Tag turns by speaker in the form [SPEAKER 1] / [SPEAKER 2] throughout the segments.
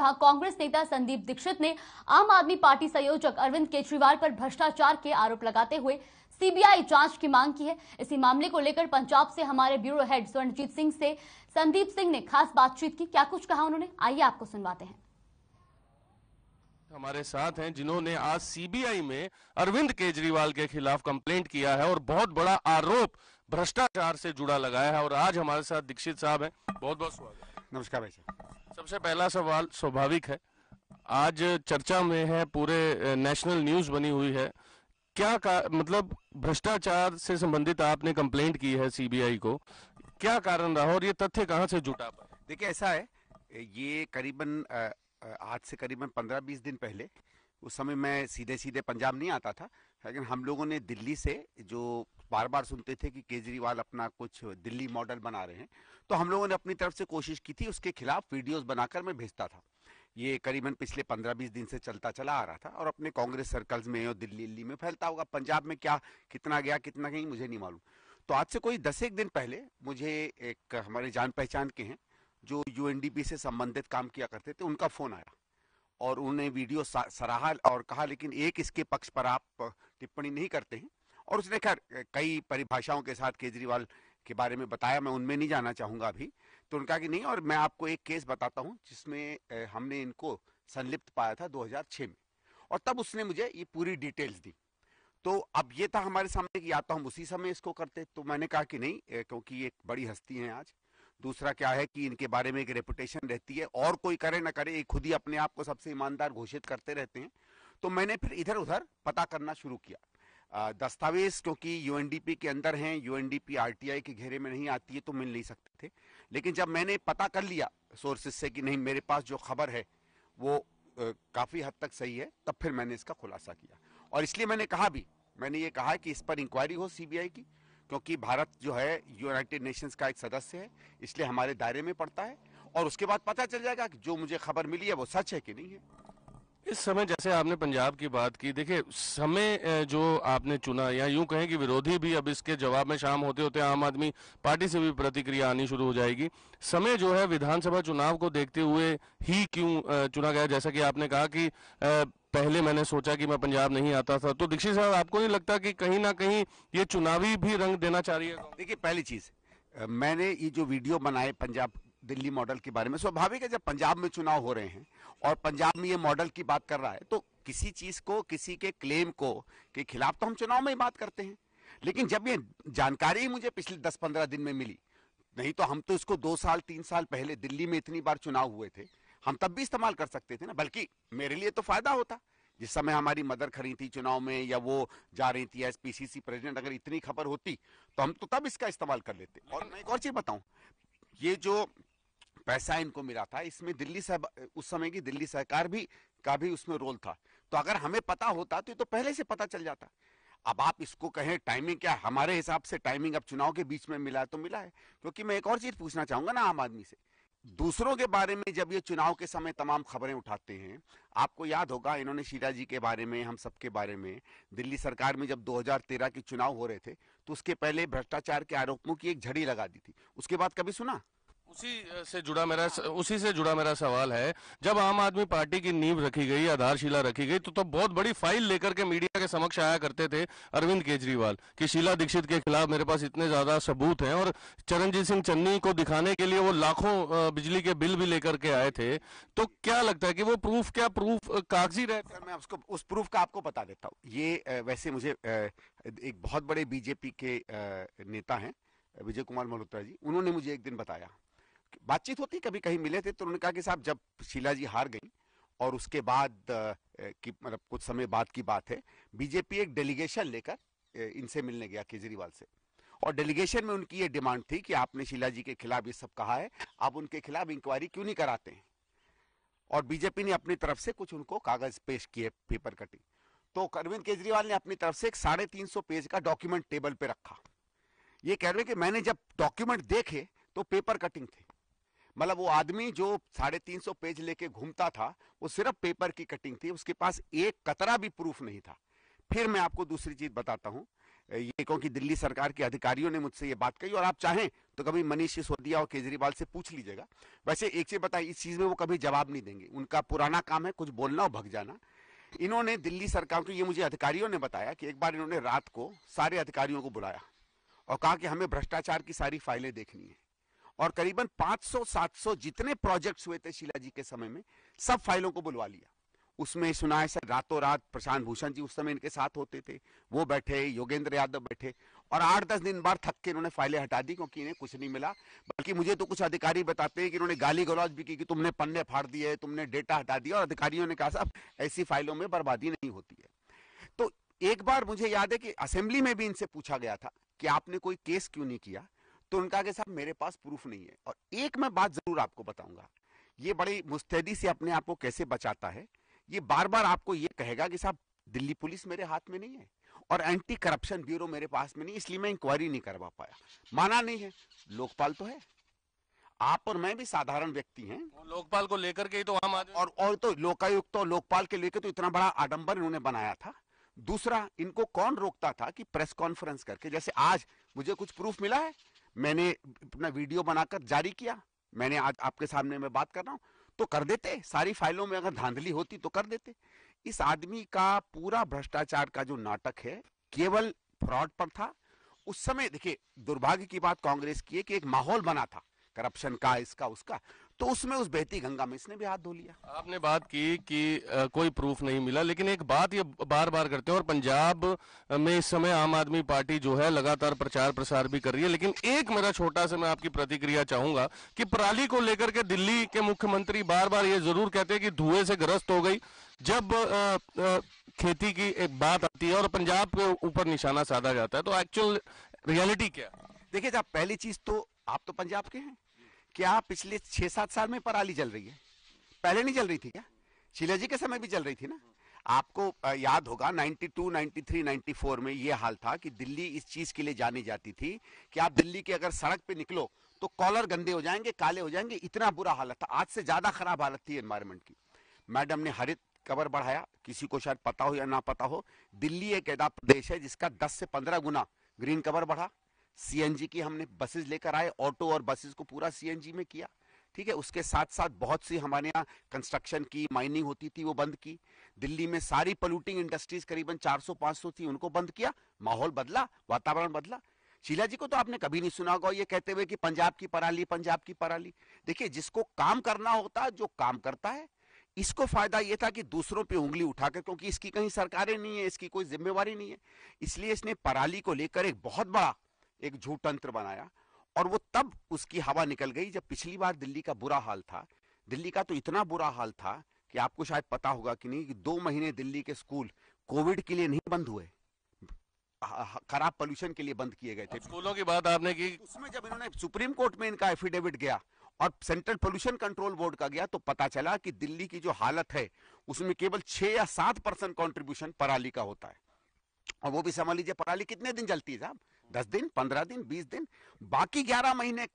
[SPEAKER 1] जहां कांग्रेस नेता संदीप दीक्षित ने आम आदमी पार्टी संयोजक अरविंद केजरीवाल पर भ्रष्टाचार के आरोप लगाते हुए सीबीआई जांच की मांग की है इसी मामले को लेकर पंजाब से हमारे ब्यूरो हेड स्वर्णजीत सिंह से संदीप सिंह ने खास बातचीत की क्या कुछ कहा उन्होंने आइए आपको सुनवाते हैं
[SPEAKER 2] हमारे साथ हैं जिन्होंने आज सीबीआई में अरविंद केजरीवाल के खिलाफ कंप्लेंट किया है और बहुत बड़ा आरोप भ्रष्टाचार से जुड़ा लगाया है और आज हमारे साथ दीक्षित साहब हैं बहुत बहुत स्वागत नमस्कार भाई साहब सबसे पहला सवाल स्वाभाविक है आज चर्चा में है पूरे नेशनल न्यूज बनी हुई है क्या का, मतलब भ्रष्टाचार से संबंधित आपने कंप्लेंट की है सीबीआई को क्या कारण रहा और ये तथ्य कहाँ से जुटा देखिए ऐसा है
[SPEAKER 1] ये करीबन आज से करीबन पंद्रह बीस दिन पहले उस समय मैं सीधे सीधे पंजाब नहीं आता था लेकिन हम लोगों ने दिल्ली से जो बार बार सुनते थे कि केजरीवाल अपना कुछ दिल्ली मॉडल बना रहे हैं तो हम लोगों ने अपनी तरफ से कोशिश की थी उसके खिलाफ वीडियोस बनाकर मैं भेजता था ये करीबन पिछले पंद्रह बीस दिन से चलता चला आ रहा था और अपने कांग्रेस सर्कल्स में और दिल्ली दिल्ली में फैलता होगा पंजाब में क्या कितना गया कितना गई मुझे नहीं मालूम तो आज से कोई दस एक दिन पहले मुझे एक हमारे जान पहचान के हैं जो यू से संबंधित काम किया करते थे उनका फ़ोन आया और उन्होंने वीडियो सराहा और कहा लेकिन एक इसके पक्ष पर आप टिप्पणी नहीं करते हैं और उसने खैर कई परिभाषाओं के साथ केजरीवाल के बारे में बताया मैं उनमें नहीं जाना चाहूंगा अभी तो उनका कि नहीं और मैं आपको एक केस बताता हूं जिसमें हमने इनको संलिप्त पाया था 2006 में और तब उसने मुझे ये पूरी डिटेल्स दी तो अब ये था हमारे सामने कि या तो हम उसी समय इसको करते तो मैंने कहा कि नहीं क्योंकि ये बड़ी हस्ती हैं आज दूसरा क्या है कि इनके बारे में एक रेपुटेशन रहती है और कोई करे ना करे ये खुद ही अपने आप को सबसे ईमानदार घोषित करते रहते हैं तो मैंने फिर इधर उधर पता करना शुरू किया दस्तावेज क्योंकि यूएनडीपी के अंदर हैं यूएनडीपी आरटीआई के घेरे में नहीं आती है तो मिल नहीं सकते थे लेकिन जब मैंने पता कर लिया सोर्सेज से कि नहीं मेरे पास जो खबर है वो काफ़ी हद तक सही है तब फिर मैंने इसका खुलासा किया और इसलिए मैंने कहा भी मैंने ये कहा कि इस पर इंक्वायरी हो सीबीआई की क्योंकि भारत जो है यूनाइटेड नेशंस का एक सदस्य है इसलिए हमारे दायरे में पड़ता है और उसके बाद पता चल जाएगा कि जो मुझे खबर मिली है वो सच है कि नहीं है
[SPEAKER 2] इस समय जैसे आपने पंजाब की बात की देखिए समय जो आपने चुना या यूं कहें कि विरोधी भी अब इसके जवाब में शाम होते होते आम आदमी पार्टी से भी प्रतिक्रिया आनी शुरू हो जाएगी समय जो है विधानसभा चुनाव को देखते हुए ही क्यों चुना गया जैसा कि आपने कहा कि पहले मैंने सोचा कि मैं पंजाब नहीं आता था तो दीक्षित साहब आपको नहीं लगता कि कहीं ना कहीं ये चुनावी भी रंग देना चाह रही है देखिए पहली चीज
[SPEAKER 1] मैंने ये जो वीडियो बनाए पंजाब दिल्ली मॉडल के बारे में स्वाभाविक है जब पंजाब में चुनाव हो रहे हैं और पंजाब में ये मॉडल की बात कर रहा है तो किसी चीज को किसी के क्लेम को के खिलाफ तो हम चुनाव में ही बात करते हैं लेकिन जब ये जानकारी मुझे पिछले दस पंद्रह दिन में मिली नहीं तो हम तो इसको दो साल तीन साल पहले दिल्ली में इतनी बार चुनाव हुए थे हम तब भी इस्तेमाल कर सकते थे ना बल्कि मेरे लिए तो फायदा होता जिस समय हमारी मदर खड़ी थी चुनाव में या वो जा रही थी एस पीसीसी प्रेसिडेंट अगर इतनी खबर होती तो हम तो तब इसका इस्तेमाल कर लेते और मैं एक और चीज बताऊं ये जो पैसा इनको मिला था इसमें दिल्ली सह उस समय की दिल्ली सरकार भी का भी उसमें रोल था तो अगर हमें पता होता तो, तो पहले से पता चल जाता अब आप इसको कहें टाइमिंग क्या हमारे हिसाब से टाइमिंग अब चुनाव के बीच में मिला तो मिला है क्योंकि मैं एक और चीज पूछना चाहूंगा ना आम आदमी से दूसरों के बारे में जब ये चुनाव के समय तमाम खबरें उठाते हैं आपको याद होगा इन्होंने शीला जी के बारे में हम सबके बारे में दिल्ली सरकार में जब 2013 के चुनाव हो रहे थे तो उसके पहले भ्रष्टाचार के आरोपों की एक झड़ी लगा दी थी उसके बाद कभी सुना
[SPEAKER 2] उसी से जुड़ा मेरा उसी से जुड़ा मेरा सवाल है जब आम आदमी पार्टी की नींव रखी गई आधारशिला रखी गई तो तब तो बहुत बड़ी फाइल लेकर के मीडिया के समक्ष आया करते थे अरविंद केजरीवाल कि शीला दीक्षित के खिलाफ मेरे पास इतने ज्यादा सबूत हैं और चरणजीत सिंह चन्नी को दिखाने के लिए वो लाखों बिजली के बिल भी लेकर के आए थे तो क्या लगता है कि वो प्रूफ क्या प्रूफ कागजी रहे मैं उसको उस प्रूफ का आपको बता देता
[SPEAKER 1] हूँ ये वैसे मुझे एक बहुत बड़े बीजेपी के नेता हैं विजय कुमार मल्होत्रा जी उन्होंने मुझे एक दिन बताया बातचीत होती कभी कहीं मिले थे तो उन्होंने कहा कि साहब जब शीला जी हार गई और उसके बाद की मतलब कुछ समय बाद की बात है बीजेपी एक डेलीगेशन लेकर इनसे मिलने गया केजरीवाल से और डेलीगेशन में उनकी ये डिमांड थी कि आपने शीला जी के खिलाफ ये सब कहा है आप उनके खिलाफ इंक्वायरी क्यों नहीं कराते हैं और बीजेपी ने अपनी तरफ से कुछ उनको कागज पेश किए पेपर कटिंग तो अरविंद केजरीवाल ने अपनी तरफ से एक साढ़े तीन सौ पेज का डॉक्यूमेंट टेबल पे रखा ये कह रहे कि मैंने जब डॉक्यूमेंट देखे तो पेपर कटिंग थे मतलब वो आदमी जो साढ़े तीन सौ पेज लेके घूमता था वो सिर्फ पेपर की कटिंग थी उसके पास एक कतरा भी प्रूफ नहीं था फिर मैं आपको दूसरी चीज बताता हूँ ये क्योंकि दिल्ली सरकार के अधिकारियों ने मुझसे ये बात कही और आप चाहें तो कभी मनीष सिसोदिया और केजरीवाल से पूछ लीजिएगा वैसे एक चीज बताए इस चीज में वो कभी जवाब नहीं देंगे उनका पुराना काम है कुछ बोलना और भग जाना इन्होंने दिल्ली सरकार को ये मुझे अधिकारियों ने बताया कि एक बार इन्होंने रात को सारे अधिकारियों को बुलाया और कहा कि हमें भ्रष्टाचार की सारी फाइलें देखनी है और करीबन 500-700 जितने प्रोजेक्ट्स हुए थे शीला जी के समय में सब फाइलों को बुलवा लिया उसमें सुना ऐसा रातों रात प्रशांत भूषण जी उस समय इनके साथ होते थे वो बैठे योगेंद्र यादव बैठे और आठ दस दिन बाद थक के इन्होंने फाइलें हटा दी क्योंकि इन्हें कुछ नहीं मिला बल्कि मुझे तो कुछ अधिकारी बताते हैं कि इन्होंने गाली गलौज भी की कि तुमने पन्ने फाड़ दिए तुमने डेटा हटा दिया और अधिकारियों ने कहा साहब ऐसी फाइलों में बर्बादी नहीं होती है तो एक बार मुझे याद है कि असेंबली में भी इनसे पूछा गया था कि आपने कोई केस क्यों नहीं किया तो उनका कहा कि साहब मेरे पास प्रूफ नहीं है और एक मैं बात जरूर आपको बताऊंगा ये बड़ी मुस्तैदी से अपने आप को कैसे बचाता है ये बार बार आपको ये कहेगा कि साहब दिल्ली पुलिस मेरे हाथ में नहीं है और एंटी करप्शन ब्यूरो मेरे पास में नहीं इसलिए मैं इंक्वायरी नहीं करवा पाया माना नहीं है लोकपाल तो है आप और मैं भी साधारण व्यक्ति हैं तो लोकपाल को लेकर के ही तो हम और और तो लोकायुक्त और लोकपाल के लेकर तो इतना बड़ा आडंबर इन्होंने बनाया था दूसरा इनको कौन रोकता था कि प्रेस कॉन्फ्रेंस करके जैसे आज मुझे कुछ प्रूफ मिला है मैंने अपना वीडियो बनाकर जारी किया मैंने आज आपके सामने मैं बात कर रहा हूँ तो कर देते सारी फाइलों में अगर धांधली होती तो कर देते इस आदमी का पूरा भ्रष्टाचार का जो नाटक है केवल फ्रॉड पर था उस समय देखिए दुर्भाग्य की बात कांग्रेस की है कि एक माहौल बना था करप्शन का इसका उसका तो उसमें उस बहती गंगा में इसने भी हाथ धो लिया
[SPEAKER 2] आपने बात की कि कोई प्रूफ नहीं मिला लेकिन एक बात ये बार बार करते हैं और पंजाब में इस समय आम आदमी पार्टी जो है लगातार प्रचार प्रसार भी कर रही है लेकिन एक मेरा छोटा सा मैं आपकी प्रतिक्रिया चाहूंगा कि पराली को लेकर के दिल्ली के मुख्यमंत्री बार बार ये जरूर कहते हैं कि धुएं से ग्रस्त हो गई जब खेती की एक बात आती है और पंजाब के ऊपर निशाना साधा जाता है तो एक्चुअल रियलिटी क्या देखिए साहब पहली चीज तो
[SPEAKER 1] आप तो पंजाब के हैं क्या पिछले छह सात साल में पराली जल रही है पहले नहीं जल रही थी क्या शीला जी के समय भी जल रही थी ना आपको याद होगा 92, 93, 94 में यह हाल था कि दिल्ली इस चीज के लिए जानी जाती थी कि आप दिल्ली के अगर सड़क पे निकलो तो कॉलर गंदे हो जाएंगे काले हो जाएंगे इतना बुरा हालत था आज से ज्यादा खराब हालत थी एनवायरमेंट की मैडम ने हरित कवर बढ़ाया किसी को शायद पता हो या ना पता हो दिल्ली एक ऐसा प्रदेश है जिसका 10 से 15 गुना ग्रीन कवर बढ़ा सीएनजी की हमने बसेस लेकर आए ऑटो और बसेस को पूरा सीएनजी में किया ठीक है उसके साथ साथ बहुत सी हमारे यहाँ कंस्ट्रक्शन की माइनिंग होती थी वो बंद की दिल्ली में सारी पोल्यूटिंग इंडस्ट्रीज करीबन 400-500 थी उनको बंद किया माहौल बदला वातावरण बदला शीला जी को तो आपने कभी नहीं सुना होगा ये कहते हुए कि पंजाब की पराली पंजाब की पराली देखिए जिसको काम करना होता जो काम करता है इसको फायदा यह था कि दूसरों पे उंगली उठाकर क्योंकि इसकी कहीं सरकारें नहीं है इसकी कोई जिम्मेवारी नहीं है इसलिए इसने पराली को लेकर एक बहुत बड़ा एक तंत्र बनाया और वो तब उसकी हवा निकल गई जब पिछली बार दिल्ली का बुरा हाल था दिल्ली का तो इतना बुरा हाल था कि आपको शायद पता होगा कि नहीं कि दो महीने दिल्ली के स्कूल कोविड के लिए नहीं बंद हुए खराब पोल्यूशन के लिए बंद किए गए थे स्कूलों
[SPEAKER 2] की बात आपने की उसमें जब इन्होंने सुप्रीम
[SPEAKER 1] कोर्ट में इनका एफिडेविट गया और सेंट्रल पोल्यूशन कंट्रोल बोर्ड का गया तो पता चला कि दिल्ली की जो हालत है उसमें केवल छह या सात परसेंट कॉन्ट्रीब्यूशन पराली का होता है और वो भी समझ लीजिए पराली कितने दिन जलती है साहब दस दिन पंद्रह दिन बीस दिन बाकी ग्यारह महीने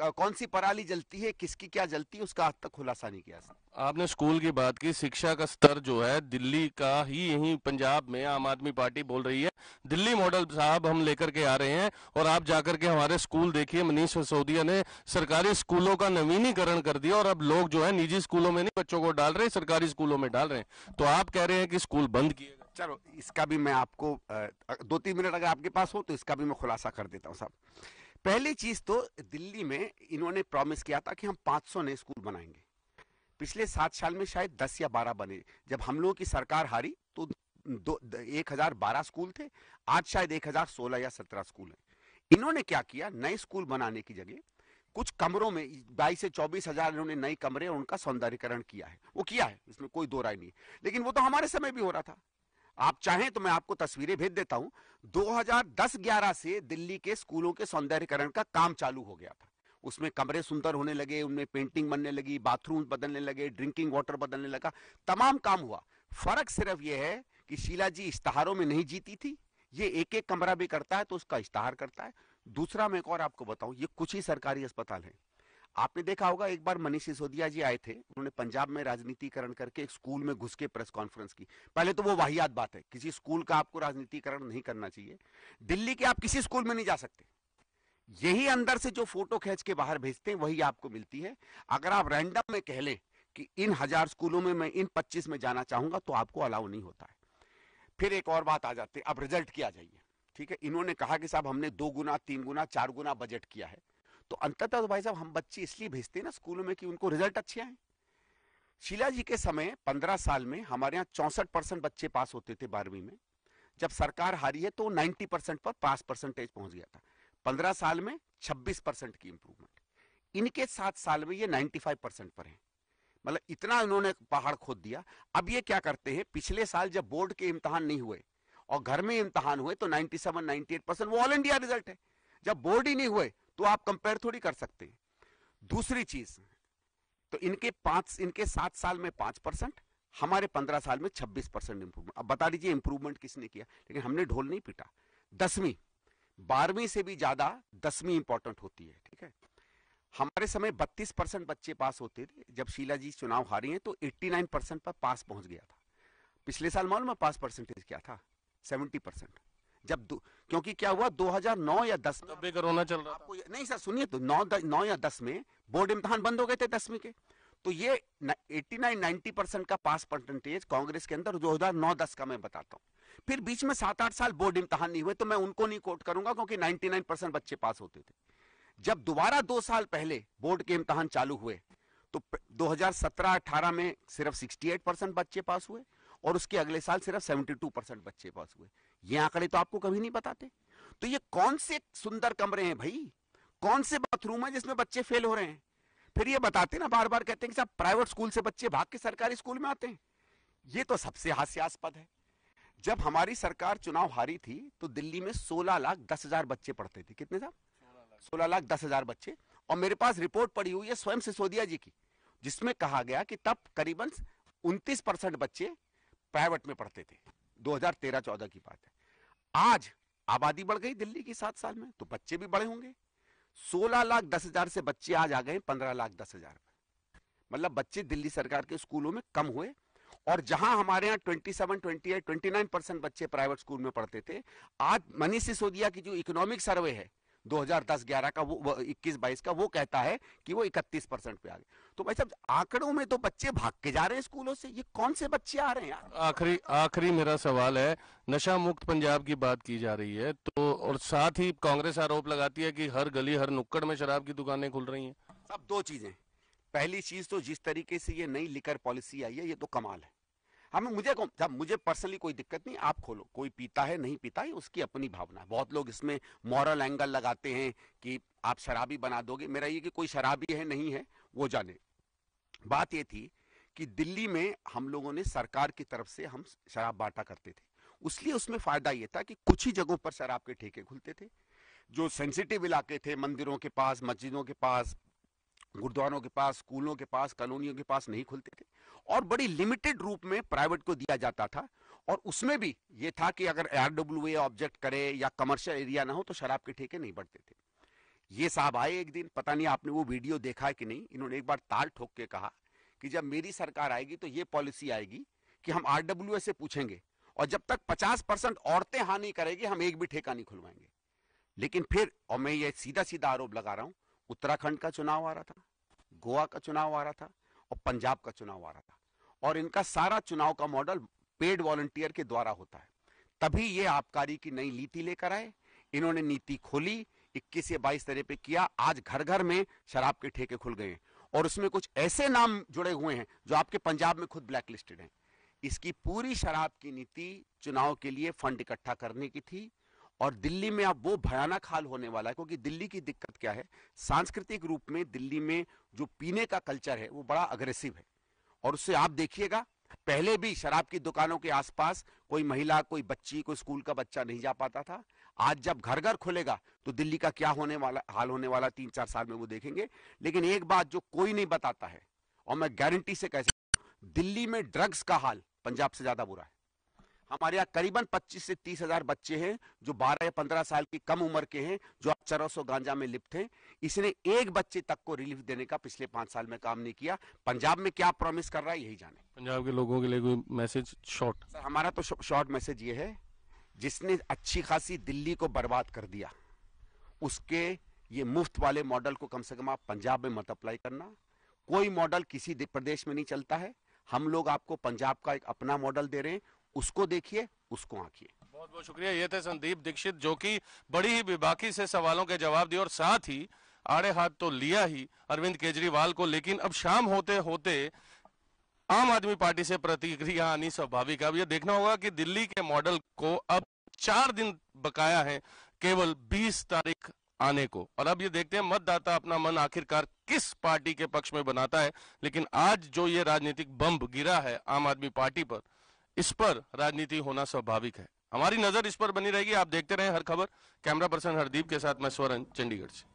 [SPEAKER 1] कौन सी पराली जलती है किसकी क्या जलती है उसका आज तक खुलासा नहीं किया
[SPEAKER 2] आपने स्कूल की बात की शिक्षा का स्तर जो है दिल्ली का ही यही पंजाब में आम आदमी पार्टी बोल रही है दिल्ली मॉडल साहब हम लेकर के आ रहे हैं और आप जाकर के हमारे स्कूल देखिए मनीष सिसोदिया ने सरकारी स्कूलों का नवीनीकरण कर दिया और अब लोग जो है निजी स्कूलों में नहीं बच्चों को डाल रहे सरकारी स्कूलों में डाल रहे हैं तो आप कह रहे हैं कि स्कूल बंद किए चलो इसका भी मैं आपको
[SPEAKER 1] दो तीन मिनट अगर आपके पास हो तो इसका भी मैं खुलासा कर देता हूँ साहब पहली चीज तो दिल्ली में इन्होंने प्रॉमिस किया था कि हम 500 नए स्कूल बनाएंगे पिछले सात साल में शायद दस या बारह बने जब हम लोगों की सरकार हारी तो दो एक हजार बारह स्कूल थे आज शायद एक हजार सोलह या सत्रह स्कूल है इन्होंने क्या किया नए स्कूल बनाने की जगह कुछ कमरों में बाईस से चौबीस हजार इन्होंने नए कमरे उनका सौंदर्यकरण किया है वो किया है इसमें कोई दो राय नहीं लेकिन वो तो हमारे समय भी हो रहा था आप चाहें तो मैं आपको तस्वीरें भेज देता हूं 2010-11 से दिल्ली के स्कूलों के सौंदर्यकरण का काम चालू हो गया था उसमें कमरे सुंदर होने लगे उनमें पेंटिंग बनने लगी बाथरूम बदलने लगे ड्रिंकिंग वाटर बदलने लगा तमाम काम हुआ फर्क सिर्फ यह है कि शीला जी इश्तहारों में नहीं जीती थी ये एक एक कमरा भी करता है तो उसका इश्तहार करता है दूसरा मैं एक और आपको बताऊं ये कुछ ही सरकारी अस्पताल है आपने देखा होगा एक बार मनीष सिसोदिया जी आए थे उन्होंने पंजाब में राजनीतिकरण करके एक स्कूल में घुस के प्रेस कॉन्फ्रेंस की पहले तो वो वाहियात बात है किसी स्कूल का आपको राजनीतिकरण नहीं करना चाहिए दिल्ली के आप किसी स्कूल में नहीं जा सकते यही अंदर से जो फोटो खींच के बाहर भेजते हैं वही आपको मिलती है अगर आप रैंडम में कह लें कि इन हजार स्कूलों में मैं इन पच्चीस में जाना चाहूंगा तो आपको अलाउ नहीं होता है फिर एक और बात आ जाती है अब रिजल्ट की आ जाइए ठीक है इन्होंने कहा कि साहब हमने दो गुना तीन गुना चार गुना बजट किया है तो अंततः तो भाई साहब हम बच्चे इसलिए भेजते हैं ना स्कूलों में कि उनको रिजल्ट अच्छे आए शीला जी के समय पंद्रह साल में हमारे यहाँ चौसठ परसेंट बच्चे पास होते थे बारहवीं में जब सरकार हारी है तो नाइन्टी परसेंट पर पास परसेंटेज पहुंच गया था पंद्रह साल में छब्बीस परसेंट की इंप्रूवमेंट इनके सात साल में ये नाइन्टी फाइव परसेंट पर है मतलब इतना इन्होंने पहाड़ खोद दिया अब ये क्या करते हैं पिछले साल जब बोर्ड के इम्तहान नहीं हुए और घर में इम्तहान हुए तो 97, 98 परसेंट वो ऑल इंडिया रिजल्ट है जब बोर्ड ही नहीं हुए तो आप कंपेयर थोड़ी कर सकते दूसरी चीज तो इनके पांच इनके सात साल में पांच परसेंट हमारे पंद्रह साल में छब्बीस परसेंट इंप्रूवमेंट अब बता दीजिए इंप्रूवमेंट किसने किया लेकिन हमने ढोल नहीं पीटा दसवीं बारहवीं से भी ज्यादा दसवीं इंपॉर्टेंट होती है ठीक है हमारे समय 32 परसेंट बच्चे पास होते थे जब शीला जी चुनाव हारी हैं तो 89 परसेंट पर पास पहुंच गया था पिछले साल मालूम है पास परसेंटेज क्या था 70 परसेंट जब क्योंकि क्या हुआ 2009 या 10 में कोरोना चल रहा आपको नहीं सर सुनिए तो 9 9 या 10 में बोर्ड इम्तहान बंद हो गए थे दसवीं के तो ये 89 90 परसेंट का पास परसेंटेज कांग्रेस के अंदर 2009-10 का मैं बताता हूँ फिर बीच में सात आठ साल बोर्ड इम्तहान नहीं हुए तो मैं उनको नहीं कोट करूंगा क्योंकि 99 बच्चे पास होते थे जब दोबारा दो साल पहले बोर्ड के इम्तहान चालू हुए तो 2017-18 में सिर्फ 68 परसेंट बच्चे पास हुए और उसके अगले साल सिर्फ 72 परसेंट बच्चे पास हुए ये आंकड़े तो आपको कभी नहीं बताते तो ये कौन से सुंदर कमरे हैं भाई कौन से बाथरूम है जिसमें बच्चे फेल हो रहे हैं फिर ये बताते ना बार बार कहते हैं कि साहब प्राइवेट स्कूल से बच्चे भाग के सरकारी स्कूल में आते हैं ये तो सबसे हास्यास्पद है जब हमारी सरकार चुनाव हारी थी तो दिल्ली में सोलह लाख दस हजार बच्चे पढ़ते थे कितने साहब सोलह लाख दस हजार बच्चे और मेरे पास रिपोर्ट पड़ी हुई है स्वयं सिसोदिया जी की जिसमें कहा गया कि तब करीबन उनतीस परसेंट बच्चे प्राइवेट में पढ़ते थे 2013-14 की बात है आज आबादी बढ़ गई दिल्ली की सात साल में तो बच्चे भी बड़े होंगे सोलह लाख दस हजार से बच्चे आज आ गए पंद्रह लाख दस हजार में मतलब बच्चे दिल्ली सरकार के स्कूलों में कम हुए और जहां हमारे यहाँ twenty seven twenty twenty nine percent बच्चे प्राइवेट स्कूल में पढ़ते थे आज मनीष सिसोदिया की जो इकोनॉमिक सर्वे है 2010-11 का वो 21-22 का वो कहता है कि वो 31 परसेंट पे आ गए तो भाई साहब आंकड़ों में तो बच्चे भाग के जा रहे हैं स्कूलों से ये कौन से बच्चे आ रहे हैं
[SPEAKER 2] आखिरी आखिरी मेरा सवाल है नशा मुक्त पंजाब की बात की जा रही है तो और साथ ही कांग्रेस आरोप लगाती है कि हर गली हर नुक्कड़ में शराब की दुकानें खुल रही है
[SPEAKER 1] अब दो चीजें पहली चीज तो जिस तरीके से ये नई लिकर पॉलिसी आई है ये तो कमाल है हमें मुझे जब मुझे पर्सनली कोई दिक्कत नहीं आप खोलो कोई पीता है नहीं पीता है उसकी अपनी भावना है बहुत लोग इसमें मॉरल एंगल लगाते हैं कि आप शराबी बना दोगे मेरा ये कि कोई शराबी है नहीं है वो जाने बात ये थी कि दिल्ली में हम लोगों ने सरकार की तरफ से हम शराब बांटा करते थे उसलिए उसमें फ़ायदा ये था कि कुछ ही जगहों पर शराब के ठेके खुलते थे जो सेंसिटिव इलाके थे मंदिरों के पास मस्जिदों के पास गुरुद्वारों के पास स्कूलों के पास कॉलोनियों के पास नहीं खुलते थे और बड़ी लिमिटेड रूप में प्राइवेट को दिया जाता था और उसमें भी ये था कि अगर आर ऑब्जेक्ट करे या कमर्शियल एरिया ना हो तो शराब के ठेके नहीं बढ़ते थे ये साहब आए एक दिन पता नहीं आपने वो वीडियो देखा है कि नहीं इन्होंने एक बार ताल ठोक के कहा कि जब मेरी सरकार आएगी तो ये पॉलिसी आएगी कि हम आर से पूछेंगे और जब तक 50 परसेंट औरतें हानि करेगी हम एक भी ठेका नहीं खुलवाएंगे लेकिन फिर और मैं ये सीधा सीधा आरोप लगा रहा हूं उत्तराखंड का चुनाव आ रहा था गोवा का चुनाव आ रहा था और पंजाब का चुनाव आ रहा था और इनका सारा चुनाव का मॉडल पेड वॉलंटियर के द्वारा होता है तभी ये आबकारी की नई नीति लेकर आए इन्होंने नीति खोली इक्कीस या बाईस तरह पे किया आज घर घर में शराब के ठेके खुल गए और उसमें कुछ ऐसे नाम जुड़े हुए हैं जो आपके पंजाब में खुद ब्लैक लिस्टेड हैं इसकी पूरी शराब की नीति चुनाव के लिए फंड इकट्ठा करने की थी और दिल्ली में अब वो भयानक हाल होने वाला है क्योंकि दिल्ली की दिक्कत क्या है सांस्कृतिक रूप में दिल्ली में जो पीने का कल्चर है वो बड़ा अग्रेसिव है और उससे आप देखिएगा पहले भी शराब की दुकानों के आसपास कोई महिला कोई बच्ची कोई स्कूल का बच्चा नहीं जा पाता था आज जब घर घर खुलेगा तो दिल्ली का क्या होने वाला हाल होने वाला तीन चार साल में वो देखेंगे लेकिन एक बात जो कोई नहीं बताता है और मैं गारंटी से कह सकता दिल्ली में ड्रग्स का हाल पंजाब से ज्यादा बुरा है हमारे यहाँ करीबन 25 से तीस हजार बच्चे हैं जो 12 या 15 साल की कम उम्र के हैं जो चार सौ गांजा में लिप्त हैं इसने एक बच्चे तक को रिलीफ देने का पिछले पांच साल में काम नहीं किया पंजाब में क्या प्रॉमिस कर रहा है यही जाने
[SPEAKER 2] पंजाब के लोगों के लिए कोई मैसेज शॉर्ट
[SPEAKER 1] सर हमारा तो शॉर्ट मैसेज ये है जिसने अच्छी खासी दिल्ली को बर्बाद कर दिया उसके ये मुफ्त वाले मॉडल को कम से कम आप पंजाब में मत अप्लाई करना कोई मॉडल किसी प्रदेश में नहीं चलता है हम लोग आपको पंजाब का एक अपना मॉडल दे रहे हैं उसको देखिए उसको आंकिए
[SPEAKER 2] बहुत बहुत शुक्रिया ये थे संदीप दीक्षित जो कि बड़ी ही बेबाकी से सवालों के जवाब दिए और साथ ही आड़े हाथ तो लिया ही अरविंद केजरीवाल को लेकिन अब शाम होते होते आम आदमी पार्टी से प्रतिक्रिया आनी स्वाभाविक अब यह देखना होगा कि दिल्ली के मॉडल को अब चार दिन बकाया है केवल 20 तारीख आने को और अब ये देखते हैं मतदाता अपना मन आखिरकार किस पार्टी के पक्ष में बनाता है लेकिन आज जो ये राजनीतिक बम्ब गिरा है आम आदमी पार्टी पर इस पर राजनीति होना स्वाभाविक है हमारी नजर इस पर बनी रहेगी आप देखते रहे हर खबर कैमरा पर्सन हरदीप के साथ मैं स्वरण चंडीगढ़ से